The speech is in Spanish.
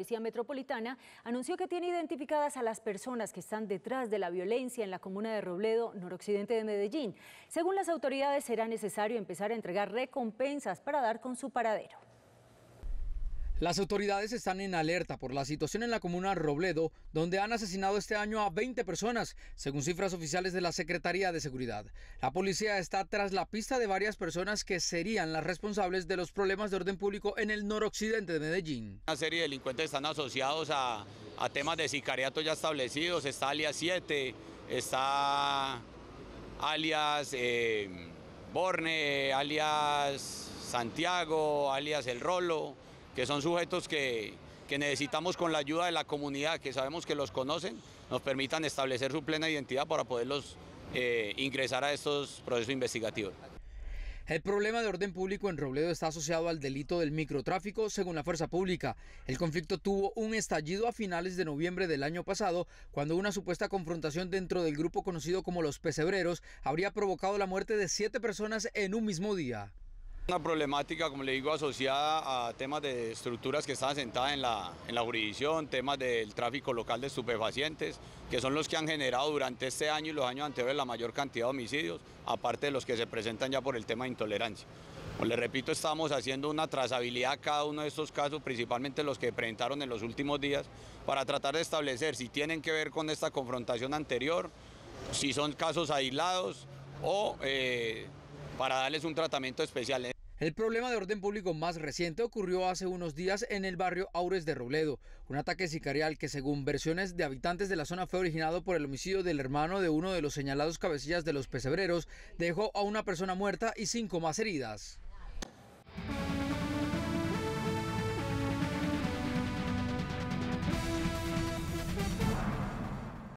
Policía Metropolitana anunció que tiene identificadas a las personas que están detrás de la violencia en la comuna de Robledo, noroccidente de Medellín. Según las autoridades, será necesario empezar a entregar recompensas para dar con su paradero. Las autoridades están en alerta por la situación en la comuna Robledo, donde han asesinado este año a 20 personas, según cifras oficiales de la Secretaría de Seguridad. La policía está tras la pista de varias personas que serían las responsables de los problemas de orden público en el noroccidente de Medellín. Una serie de delincuentes están asociados a, temas de sicariato ya establecidos, está alias 7, está alias eh, Borne, alias Santiago, alias El Rolo que son sujetos que, necesitamos con la ayuda de la comunidad, que sabemos que los conocen, nos permitan establecer su plena identidad para poderlos eh, ingresar a estos procesos investigativos. El problema de orden público en Robledo está asociado al delito del microtráfico, según la fuerza pública. El conflicto tuvo un estallido a finales de noviembre del año pasado, cuando una supuesta confrontación dentro del grupo conocido como los pesebreros habría provocado la muerte de siete personas en un mismo día. Una problemática, como le digo, asociada a temas de estructuras que están sentadas en la, en la jurisdicción, temas del tráfico local de estupefacientes, que son los que han generado durante este año y los años anteriores la mayor cantidad de homicidios, aparte de los que se presentan ya por el tema de intolerancia. les repito, estamos haciendo una trazabilidad a cada uno de estos casos, principalmente los que presentaron en los últimos días, para tratar de establecer si tienen que ver con esta confrontación anterior, si son casos aislados o... Eh, para darles un tratamiento especial. ¿eh? El problema de orden público más reciente ocurrió hace unos días en el barrio Aures de Robledo, un ataque sicarial que según versiones de habitantes de la zona fue originado por el homicidio del hermano de uno de los señalados cabecillas de los pesebreros, dejó a una persona muerta y cinco más heridas.